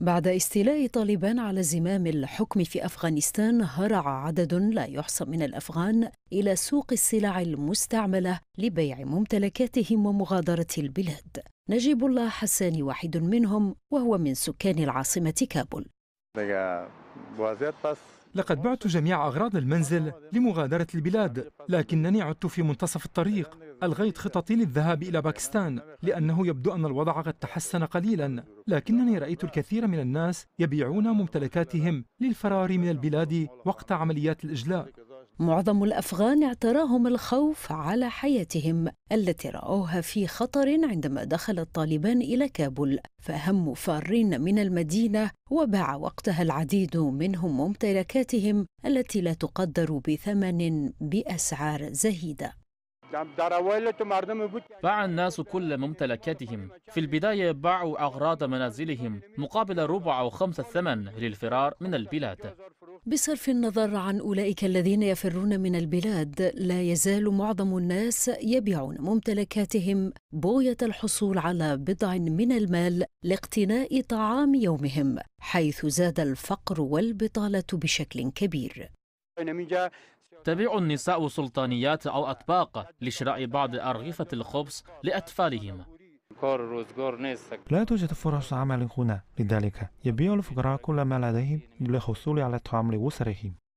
بعد استيلاء طالبان على زمام الحكم في افغانستان هرع عدد لا يحصى من الافغان الى سوق السلع المستعمله لبيع ممتلكاتهم ومغادره البلاد نجيب الله حسان واحد منهم وهو من سكان العاصمه كابول uh, لقد بعت جميع أغراض المنزل لمغادرة البلاد لكنني عدت في منتصف الطريق ألغيت خططي للذهاب إلى باكستان لأنه يبدو أن الوضع قد تحسن قليلا لكنني رأيت الكثير من الناس يبيعون ممتلكاتهم للفرار من البلاد وقت عمليات الإجلاء معظم الافغان اعتراهم الخوف على حياتهم التي راوها في خطر عندما دخل الطالبان الى كابول فهم فارين من المدينه وباع وقتها العديد منهم ممتلكاتهم التي لا تقدر بثمن باسعار زهيده باع الناس كل ممتلكاتهم في البداية باعوا أغراض منازلهم مقابل ربع أو خمس الثمن للفرار من البلاد بصرف النظر عن أولئك الذين يفرون من البلاد لا يزال معظم الناس يبيعون ممتلكاتهم بغية الحصول على بضع من المال لاقتناء طعام يومهم حيث زاد الفقر والبطالة بشكل كبير تبيع النساء سلطانيات أو أطباق لشراء بعض أرغفة الخبز لأطفالهم لا توجد فرص عمل هنا لذلك يبيع الفقراء كل ما لديهم للحصول على الطعام لأسرهم